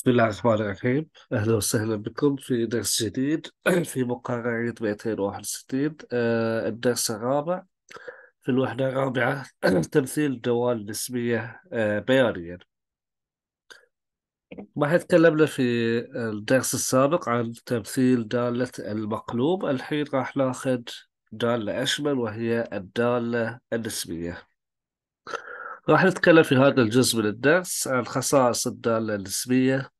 بسم الله الرحمن الرحيم أهلا وسهلا بكم في درس جديد في مقارنه 261 آه، الدرس الرابع في الوحدة الرابعة تمثيل دوال نسبية آه، بيانيا ما تكلمنا في الدرس السابق عن تمثيل دالة المقلوب الحين راح ناخذ دالة أشمل وهي الدالة النسبية راح نتكلم في هذا الجزء من الدرس عن خصائص الدالة النسبية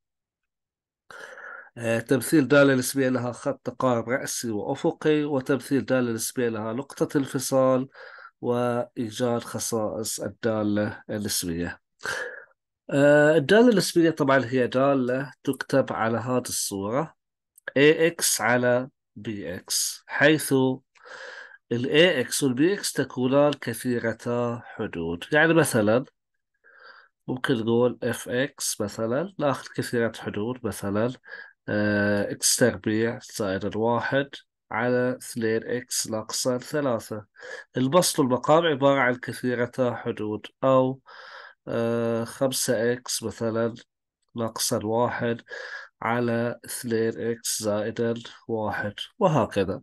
آه، تمثيل دالة نسبية لها خط تقارب رأسي وأفقي وتمثيل دالة نسبية لها نقطة انفصال وإيجاد خصائص الدالة النسبية آه، الدالة النسبية طبعا هي دالة تكتب على هذه الصورة AX على BX حيث الاي اكس والبي اكس تكونان كثيرتا حدود يعني مثلا ممكن نقول FX اكس مثلا ناخذ كثيرة حدود مثلا اكس آه، تربيع زائد الواحد على اثنين اكس ناقص ثلاثة البسط والمقام عبارة عن كثيرتا حدود أو آه، خمسة اكس مثلا ناقصا واحد على اثنين اكس زائد واحد وهكذا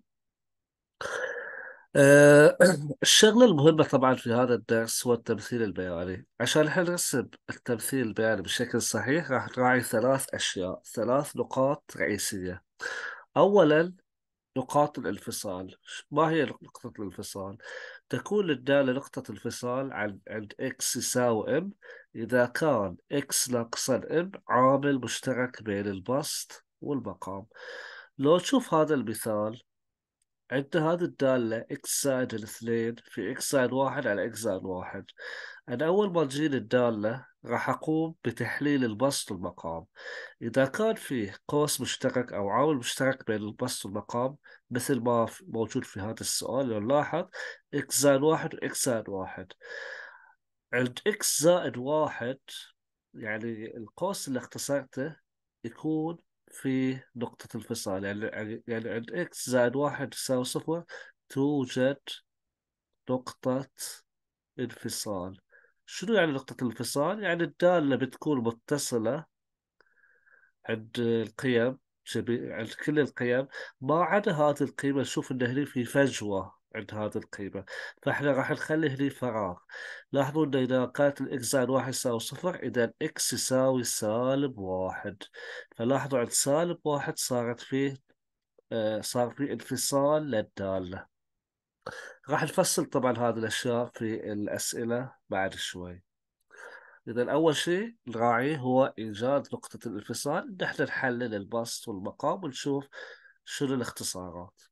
آه، الشغلة المهمة طبعا في هذا الدرس هو التمثيل البياني عشان احنا نرسم التمثيل البياني بشكل صحيح راح نراعي ثلاث أشياء ثلاث نقاط رئيسية أولا نقاط الانفصال ما هي نقطة الانفصال؟ تكون الدالة نقطة انفصال عن عند x يساوي ام إذا كان x ناقصا ام عامل مشترك بين البسط والمقام لو تشوف هذا المثال عند هذه الدالة اكس زائد الاثنين في اكس زائد واحد على اكس زائد واحد أنا أول ما تجيني الدالة راح أقوم بتحليل البسط والمقام إذا كان فيه قوس مشترك أو عامل مشترك بين البسط والمقام مثل ما موجود في هذا السؤال لو نلاحظ اكس زائد واحد واكس زائد واحد عند اكس زائد واحد يعني القوس اللي اختصرته يكون في نقطة انفصال يعني, يعني يعني عند x زائد واحد تساوي صفر توجد نقطة انفصال شنو يعني نقطة الانفصال؟ يعني الدالة بتكون متصلة عند القيم عند كل القيم ما عدا هذه القيمة نشوف إن هنا في فجوة عند هذه القيمة فاحنا راح نخليه لي فراغ لاحظوا انه اذا كانت الاكس زائد واحد يساوي صفر اذا اكس يساوي سالب واحد فلاحظوا عند سالب واحد صارت فيه آه، صار في انفصال للدالة راح نفصل طبعا هذه الاشياء في الاسئلة بعد شوي إذا أول شيء نراعيه هو إيجاد نقطة الانفصال نحن نحلل البسط والمقام ونشوف شنو الاختصارات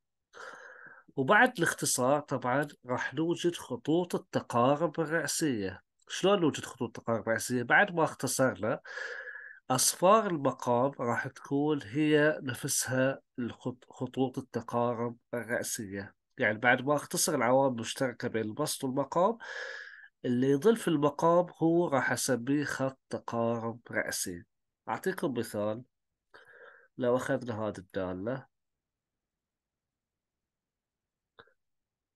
وبعد الاختصار طبعا راح نوجد خطوط التقارب الرأسية شلون نوجد خطوط التقارب الرأسية بعد ما اختصرنا أصفار المقام راح تكون هي نفسها خطوط التقارب الرأسية يعني بعد ما اختصر العوامل المشتركة بين البسط والمقام اللي يظل في المقام هو راح أسميه خط تقارب رأسي أعطيكم مثال لو أخذنا هذه الدالة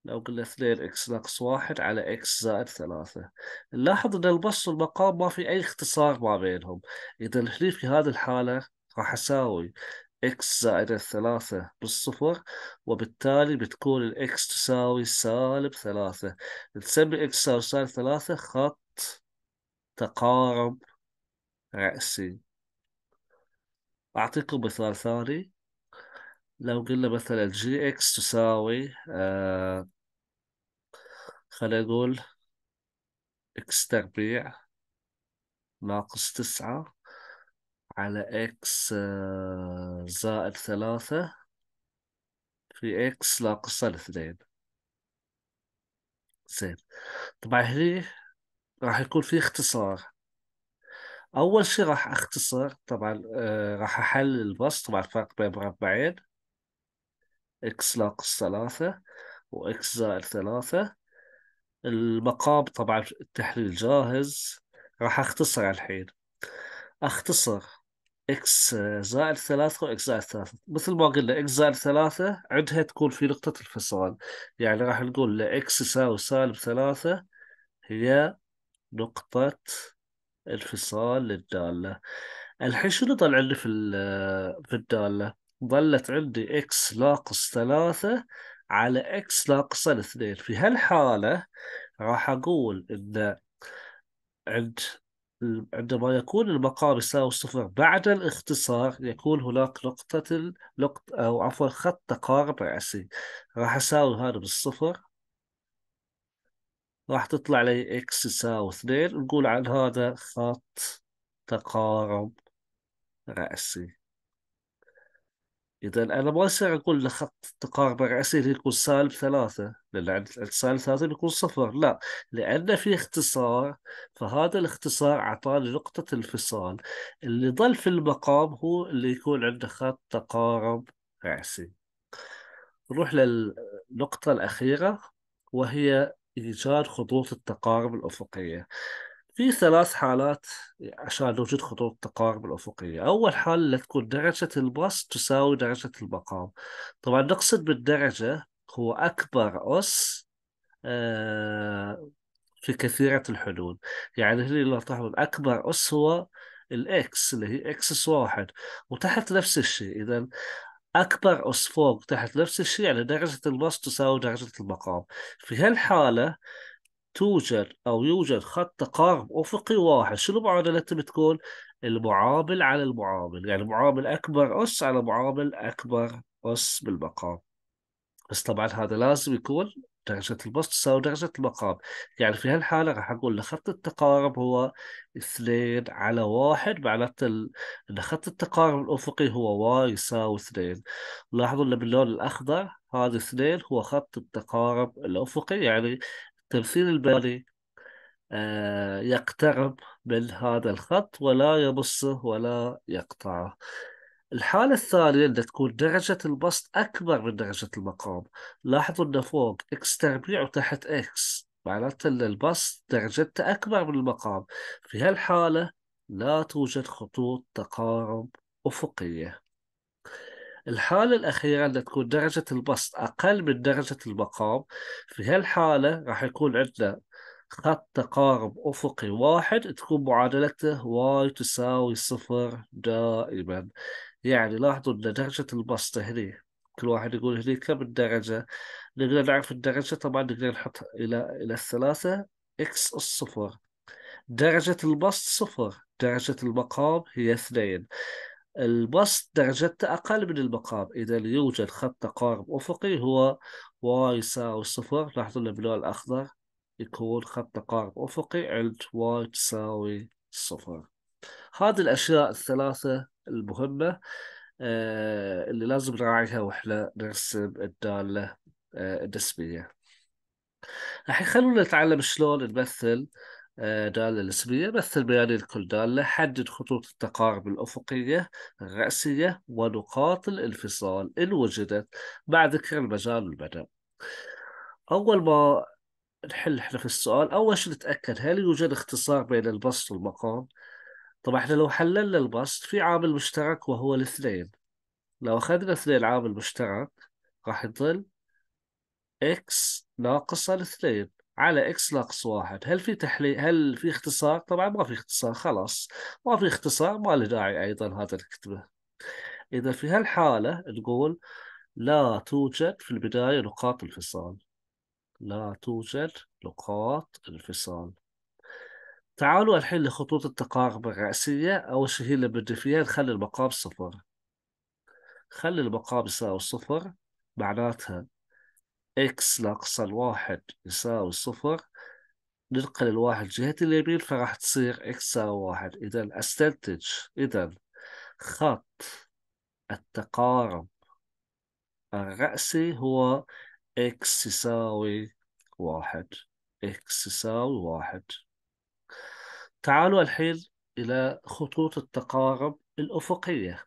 لو قلنا 2 اكس ناقص 1 على اكس زائد 3 نلاحظ ان البسط والمقام ما في اي اختصار ما بينهم اذا هني في هذه الحاله راح اساوي x زائد 3 بالصفر وبالتالي بتكون x تساوي سالب 3 نسمي x تساوي سالب 3 خط تقارب رأسي أعطيكم مثال ثاني لو قلنا مثلا جي اكس تساوي آه، خلينا نقول اكس تربيع ناقص تسعة على اكس آه، زائد ثلاثة في اكس ناقص اثنين زين طبعا هني راح يكون في اختصار اول شي راح اختصر طبعا آه، راح احلل البسط طبعا الفرق بين مربعين إكس ناقص ثلاثة وإكس زائد ثلاثة المقام طبعا التحليل جاهز راح أختصر الحين أختصر إكس زائد ثلاثة وإكس زائد ثلاثة مثل ما قلنا إكس زائد ثلاثة عندها تكون في نقطة الفصال يعني راح نقول x إكس يساوي سالب ثلاثة هي نقطة انفصال للدالة الحين شنو طلع لي في في الدالة ظلت عندي x ناقص ثلاثة على x ناقص الاثنين في هالحالة راح أقول إن عند عندما يكون المقام يساوي صفر بعد الاختصار يكون هناك نقطة نقطة أو عفوا خط تقارب رأسي راح أساوي هذا بالصفر راح تطلع لي x يساوي اثنين نقول عن هذا خط تقارب رأسي إذا أنا ما أصير أقول لخط تقارب رأسي يكون سالب ثلاثة لأن سالب ثلاثة يكون صفر لا لأن في اختصار فهذا الاختصار أعطاني نقطة الفصال اللي ظل في المقام هو اللي يكون عنده خط تقارب رأسي نروح للنقطة الأخيرة وهي إيجاد خطوط التقارب الأفقية في ثلاث حالات عشان وجود خطوط تقارب الأفقية أول حال تكون درجة البسط تساوي درجة المقام طبعا نقصد بالدرجة هو أكبر أس آه، في كثيرة الحدود يعني هنا لو تلاحظون أكبر أس هو الإكس اللي هي إكس واحد وتحت نفس الشيء إذا أكبر أس فوق تحت نفس الشيء يعني درجة البسط تساوي درجة المقام في هالحالة توجد أو يوجد خط تقارب أفقي واحد شنو المعادلة اللي أنت بتقول المعامل على المعامل يعني معامل أكبر أس على معامل أكبر أس بالمقام بس طبعا هذا لازم يكون درجة البسط تساوي درجة المقام يعني في هالحالة راح أقول لخط التقارب هو اثنين على واحد معناته ال... إن خط التقارب الأفقي هو واي يساوي اثنين لاحظوا إن باللون الأخضر هذا اثنين هو خط التقارب الأفقي يعني التمثيل البالي آه، يقترب من هذا الخط ولا يمصه ولا يقطعه الحالة الثانية أن تكون درجة البسط أكبر من درجة المقام لاحظوا أن فوق x تربيع وتحت x معناته أن البسط درجته أكبر من المقام في هالحالة لا توجد خطوط تقارب أفقية الحالة الأخيرة اللي تكون درجة البسط أقل من درجة المقام في هالحالة راح يكون عندنا خط تقارب أفقي واحد تكون معادلته واي تساوي صفر دائما يعني لاحظوا أن درجة البسط هني كل واحد يقول هني كم الدرجة نقدر نعرف الدرجة طبعا نقدر نحط إلى إلى الثلاثة إكس الصفر درجة البسط صفر درجة المقام هي اثنين البسط درجته أقل من المقام إذا يوجد خط تقارب أفقي هو واي يساوي صفر لاحظوا اللون الأخضر يكون خط تقارب أفقي عند واي تساوي صفر هذه الأشياء الثلاثة المهمة آه، اللي لازم نراعيها وإحنا نرسم الدالة آه، النسبية راح يخلونا نتعلم شلون نمثل دالة الاسمية مثل بياني لكل دالة حدد خطوط التقارب الأفقية الرأسية ونقاط الانفصال إن وجدت مع ذكر المجال والمدى أول ما نحل احنا في السؤال أول شيء نتأكد هل يوجد اختصار بين البسط والمقام طبعا احنا لو حللنا البسط في عامل مشترك وهو الاثنين لو أخذنا اثنين عامل مشترك راح يظل x ناقص الاثنين على اكس ناقص واحد هل في تحليل هل في اختصار طبعا ما في اختصار خلاص ما في اختصار ما له داعي ايضا هذا الكتبه اذا في هالحاله نقول لا توجد في البدايه نقاط انفصال لا توجد نقاط انفصال تعالوا الحين لخطوط التقارب الرأسية أول شيء هي اللي بدي فيها نخلي المقام صفر خلي المقام يساوي صفر معناتها إكس ناقص الواحد يساوي صفر ننقل الواحد جهة اليمين فراح تصير إكس تساوي واحد إذا أستنتج إذا خط التقارب الرأسي هو إكس يساوي واحد إكس يساوي واحد تعالوا الحين إلى خطوط التقارب الأفقية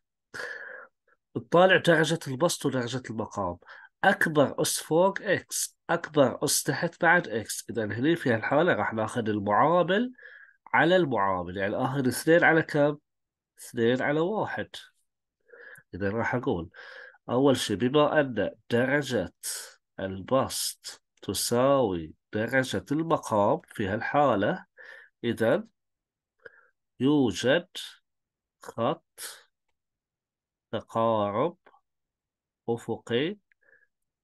نطالع درجة البسط ودرجة المقام اكبر اس فوق اكس اكبر اس تحت بعد اكس اذا هني في هالحاله راح ناخذ المعامل على المعامل يعني اخذ اثنين على كم؟ اثنين على واحد اذا راح اقول اول شيء بما ان درجه البسط تساوي درجه المقام في هالحاله اذا يوجد خط تقارب افقي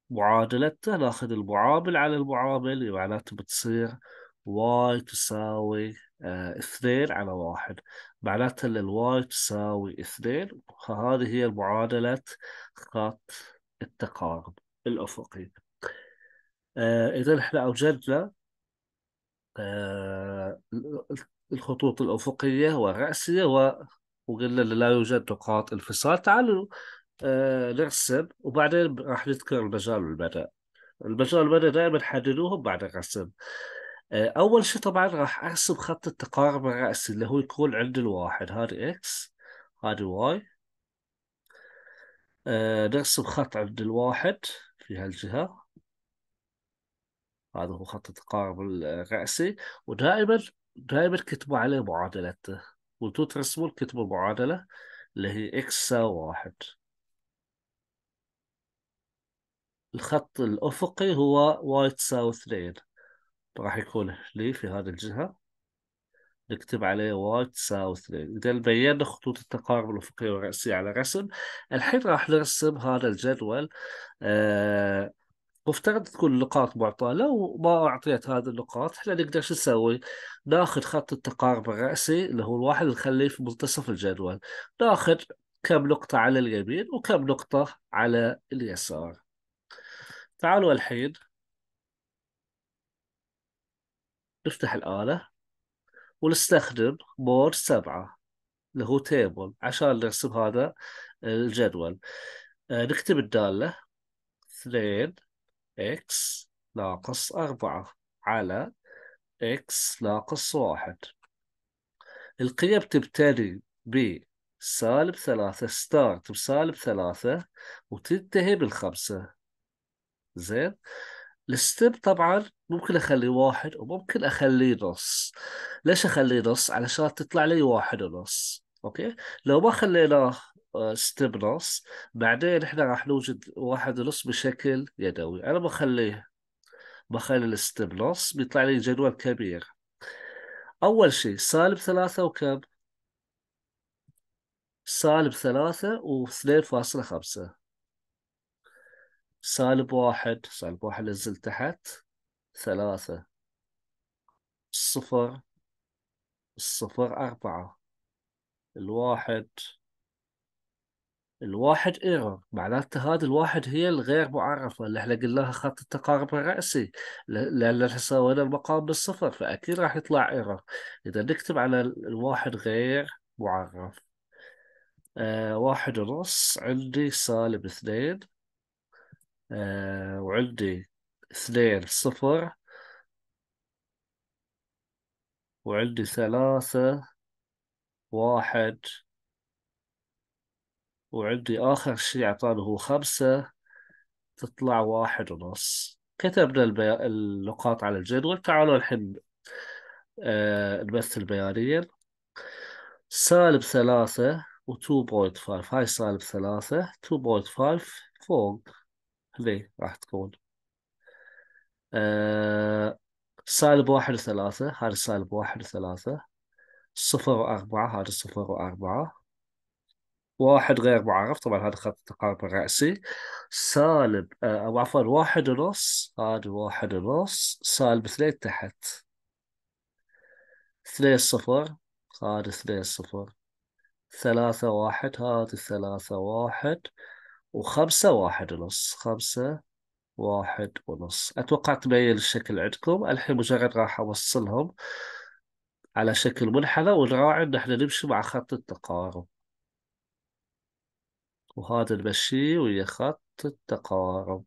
معادلته ناخذ المعامل على المعامل معناته بتصير واي تساوي آه، اثنين على واحد معناته ان الواي تساوي اثنين فهذه هي معادلة خط التقارب الأفقي آه، إذا احنا أوجدنا آه، الخطوط الأفقية والرأسية وقلنا لا يوجد نقاط انفصال تعالوا نرسم آه، وبعدين راح نذكر المجال والمدى المجال والمدى دائما حددوهم بعد الرسم آه، اول شيء طبعا راح ارسم خط التقارب الراسي اللي هو يكون عند الواحد هذا اكس هذا واي آه، نرسم خط عند الواحد في هالجهه هذا هو خط التقارب الرأسي ودائما دائما كتبوا عليه معادلته وانتم ترسمون كتبوا المعادلة اللي هي اكس واحد الخط الأفقي هو وايت ساوث لين راح يكون لي في هذه الجهة نكتب عليه وايت ساوث لين إذا بينا خطوط التقارب الأفقية والرأسية على رسم الحين راح نرسم هذا الجدول آه مفترض تكون النقاط معطاة لو ما أعطيت هذه النقاط احنا نقدر شو نسوي ناخذ خط التقارب الرأسي اللي هو الواحد نخليه في منتصف الجدول ناخذ كم نقطة على اليمين وكم نقطة على اليسار تعالوا الحين نفتح الآلة ونستخدم بورد سبعة اللي هو تيبل عشان نرسم هذا الجدول آه، نكتب الدالة اثنين اكس ناقص أربعة على اكس ناقص واحد القيم تبتدي ب سالب ثلاثة ستارت بسالب ثلاثة وتنتهي بالخمسة زين الستيب طبعا ممكن اخليه واحد وممكن اخليه نص ليش اخليه نص علشان تطلع لي واحد ونص اوكي لو ما خليناه آه، ستيب نص بعدين احنا راح نوجد واحد ونص بشكل يدوي انا بخليه بخلي الستيب نص بيطلع لي جدول كبير اول شيء سالب ثلاثة وكم سالب ثلاثة واثنين فاصلة خمسة سالب واحد سالب واحد نزل تحت ثلاثة الصفر الصفر أربعة الواحد الواحد ايرور معناته هذا الواحد هي الغير معرفة اللي احنا قلناها خط التقارب الرأسي لأن احنا سوينا المقام بالصفر فأكيد راح يطلع ايرور إذا نكتب على الواحد غير معرف آه واحد ونص عندي سالب اثنين آه، وعندي اثنين صفر وعندي ثلاثة واحد وعندي آخر شيء أعطاني هو خمسة تطلع واحد ونص كتبنا البي... النقاط على الجدول تعالوا الحين آه نمثل بيانيا سالب ثلاثة و 2.5 هاي سالب ثلاثة 2.5 فوق ليه راح تكون آه سالب واحد وثلاثة هذا سالب واحد وثلاثة صفر وأربعة هذا صفر وأربعة واحد غير معرف طبعا هذا خط التقارب الرأسي سالب آه، أو عفوا واحد ونص هذا واحد ونص سالب اثنين تحت اثنين صفر هذا اثنين صفر ثلاثة واحد هذا ثلاثة واحد وخمسة واحد ونص خمسة واحد ونص أتوقع تبين الشكل عندكم الحين مجرد راح أوصلهم على شكل منحنى ونراعي إن إحنا نمشي مع خط التقارب وهذا نمشي ويا خط التقارب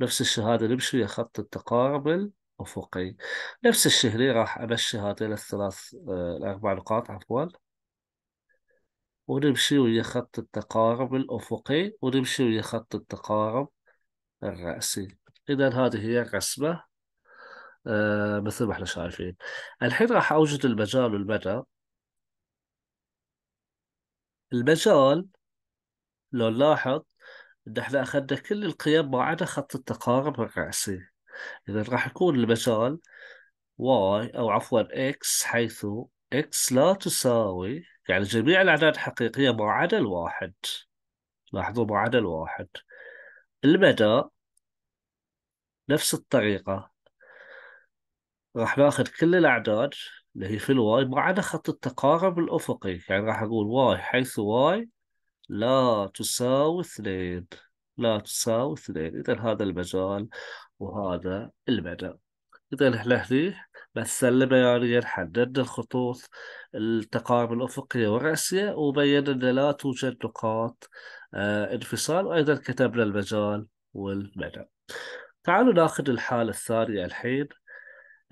نفس الشيء هذا نمشي ويا خط التقارب الأفقي نفس الشيء هنا راح أمشي هذين الثلاث آه، الأربع نقاط عفوا ونمشي ويا خط التقارب الأفقي ونمشي ويا خط التقارب الرأسي إذا هذه هي الرسمة آه مثل ما احنا شايفين الحين راح أوجد المجال والمدى المجال لو نلاحظ إن احنا أخذنا كل القيم ما عدا خط التقارب الرأسي إذا راح يكون المجال y أو عفوا x حيث إكس لا تساوي يعني جميع الأعداد الحقيقية ما عدا الواحد لاحظوا ما عدا الواحد المدى نفس الطريقة راح ناخذ كل الأعداد اللي هي في الواي ما عدا خط التقارب الأفقي يعني راح أقول واي حيث واي لا تساوي اثنين لا تساوي اثنين إذا هذا المجال وهذا المدى إذا احنا متسلمة يونانيا حددنا الخطوط التقارب الأفقية والرأسية وبينا أن لا توجد نقاط آه، انفصال وأيضا كتبنا المجال والمدى تعالوا ناخذ الحالة الثانية الحين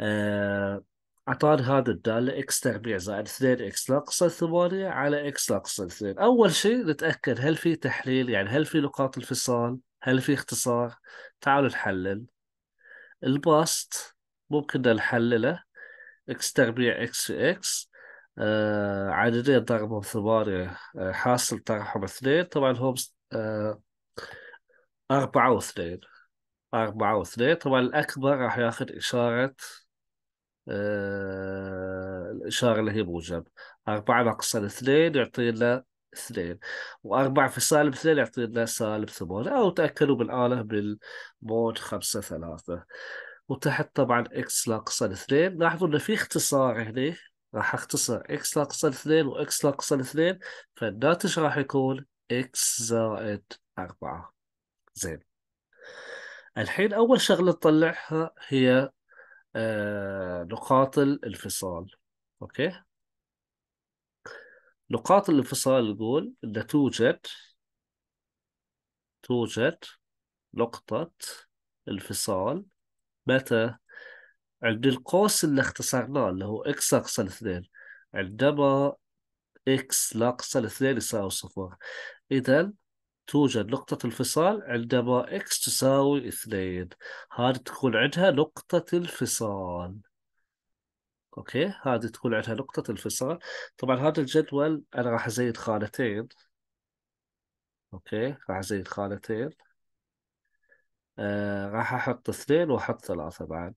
آه، أعطاني هذا الدالة إكس تربيع زائد 2 إكس ناقص 8 على إكس ناقص 2 أول شيء نتأكد هل في تحليل يعني هل في نقاط انفصال هل في اختصار تعالوا نحلل البسط ممكن نحلله اكس تربيع اكس في اكس آه عددين ضربهم ثمانية آه حاصل طرحهم اثنين طبعا هم آه أربعة واثنين أربعة واثنين طبعا الأكبر راح ياخذ إشارة آه الإشارة اللي هي موجب أربعة ناقص اثنين يعطينا اثنين وأربعة في سالب اثنين يعطينا سالب ثمانية أو تأكدوا بالآلة بالمود خمسة ثلاثة وتحت طبعا اكس ناقص الاثنين لاحظوا انه في اختصار هنا راح اختصر اكس ناقص الاثنين واكس ناقص الاثنين فالناتج راح يكون اكس زائد أربعة زين الحين أول شغلة تطلعها هي آه نقاط الانفصال أوكي نقاط الانفصال نقول أن توجد توجد نقطة انفصال متى عند القوس اللي اختصرناه اللي هو اكس ناقص الاثنين عندما اكس ناقص الاثنين يساوي صفر اذا توجد نقطة الفصال عندما x تساوي اثنين هذه تكون عندها نقطة الفصال اوكي هذه تكون عندها نقطة الفصال طبعا هذا الجدول انا راح ازيد خانتين اوكي راح ازيد خانتين آه راح احط اثنين واحط ثلاثة بعد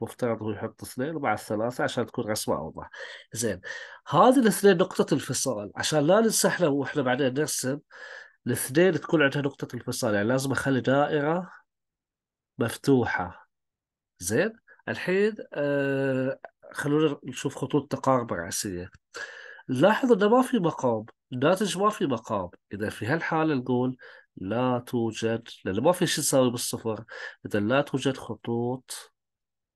مفترض هو يحط اثنين مع الثلاثة عشان تكون رسمة أوضح زين هذه الاثنين نقطة انفصال عشان لا ننسى احنا واحنا بعدين نرسم الاثنين تكون عندها نقطة انفصال يعني لازم أخلي دائرة مفتوحة زين الحين آه خلونا نشوف خطوط تقارب رأسية نلاحظ انه ما في مقام الناتج ما في مقام اذا في هالحاله نقول لا توجد لأنه ما في شيء تساوي بالصفر إذا لا توجد خطوط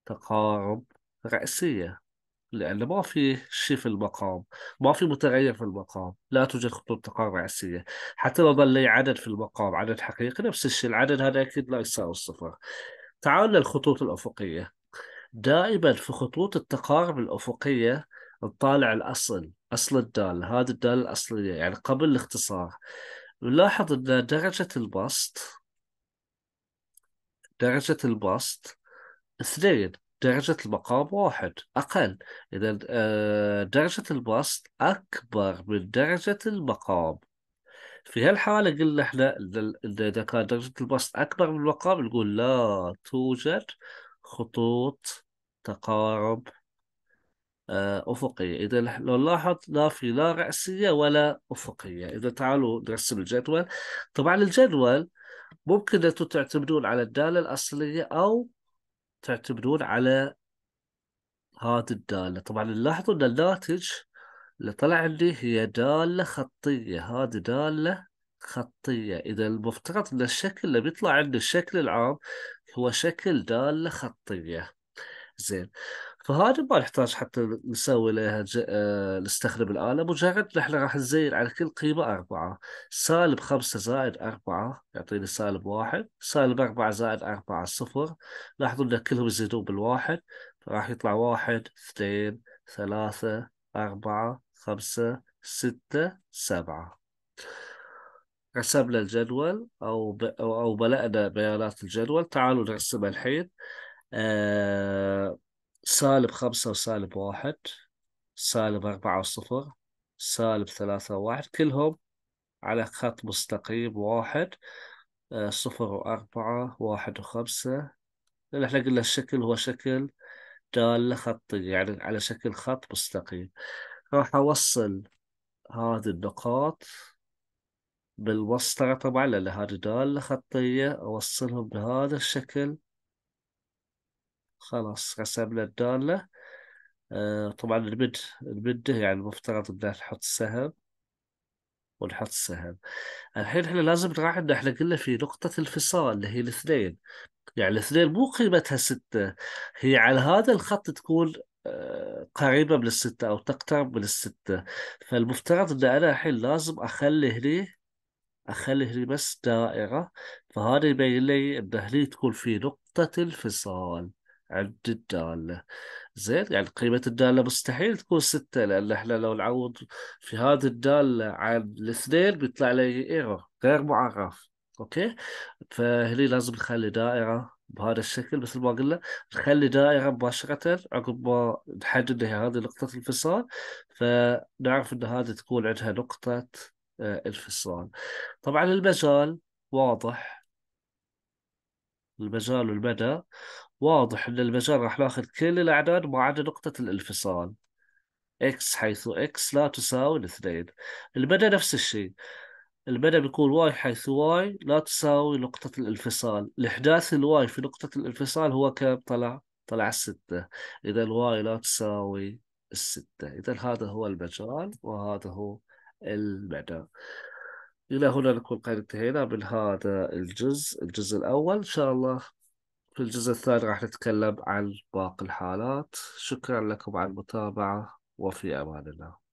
تقارب رأسية لأن ما في شيء في المقام ما في متغير في المقام لا توجد خطوط تقارب رأسية حتى لو ظل لي عدد في المقام عدد حقيقي نفس الشيء العدد هذا أكيد لا يساوي الصفر تعالوا للخطوط الأفقية دائما في خطوط التقارب الأفقية نطالع الأصل أصل الدالة هذه الدالة الأصلية يعني قبل الاختصار نلاحظ أن درجة البسط درجة البسط اثنين درجة المقام واحد أقل إذا آه، درجة البسط أكبر من درجة المقام في هالحالة قلنا احنا إذا كان درجة البسط أكبر من المقام نقول لا توجد خطوط تقارب آه، أفقية إذا لو نلاحظ لا في لا رأسية ولا أفقية إذا تعالوا نرسم الجدول طبعا الجدول ممكن أنتم تعتمدون على الدالة الأصلية أو تعتمدون على هذه الدالة طبعا نلاحظوا أن الناتج اللي طلع عندي هي دالة خطية هذه دالة خطية إذا المفترض أن الشكل اللي بيطلع عندي الشكل العام هو شكل دالة خطية زين فهذا ما نحتاج حتى نسوي لها ج... آه... نستخدم الآلة مجرد نحن راح نزين على كل قيمة أربعة سالب خمسة زائد أربعة يعطيني سالب واحد سالب أربعة زائد أربعة صفر لاحظوا أن كلهم يزيدون بالواحد راح يطلع واحد اثنين ثلاثة أربعة خمسة ستة سبعة رسمنا الجدول أو ب... أو بلأنا بيانات الجدول تعالوا نرسمها الحين آه... سالب خمسة وسالب واحد سالب أربعة وصفر سالب ثلاثة وواحد كلهم على خط مستقيم واحد آه، صفر وأربعة واحد وخمسة اللي احنا قلنا الشكل هو شكل دالة خطية يعني على شكل خط مستقيم راح أوصل هذه النقاط بالمسطرة طبعا لأن هذه دالة خطية أوصلهم بهذا الشكل خلاص رسمنا الدالة آه طبعا البد البده يعني المفترض بدنا نحط السهم ونحط السهم الحين احنا لازم نراعي ان احنا قلنا في نقطة الفصال اللي هي الاثنين يعني الاثنين مو قيمتها ستة هي على هذا الخط تكون آه، قريبة من الستة أو تقترب من الستة فالمفترض أن أنا الحين لازم أخلي هني أخلي هني بس دائرة فهذا يبين لي أن هني تكون في نقطة الفصال عند الدالة زين يعني قيمة الدالة مستحيل تكون ستة لأن احنا لو نعوض في هذه الدالة عن الاثنين بيطلع لي ايرور غير معرف اوكي فهني لازم نخلي دائرة بهذا الشكل مثل ما قلنا نخلي دائرة مباشرة عقب ما نحدد هي هذه نقطة الانفصال فنعرف ان هذه تكون عندها نقطة آه، انفصال طبعا المجال واضح المجال والمدى واضح ان المجال راح ناخذ كل الاعداد ما عدا نقطه الانفصال اكس حيث اكس لا تساوي الاثنين المدى نفس الشيء المدى بيكون واي حيث واي لا تساوي نقطة الانفصال الإحداث الواي في نقطة الانفصال هو كم طلع؟ طلع الستة إذا الواي لا تساوي الستة إذا هذا هو المجال وهذا هو المدى إلى هنا نكون قد انتهينا من هذا الجزء الجزء الأول إن شاء الله في الجزء الثاني راح نتكلم عن باقي الحالات شكرا لكم على المتابعة وفي أمان الله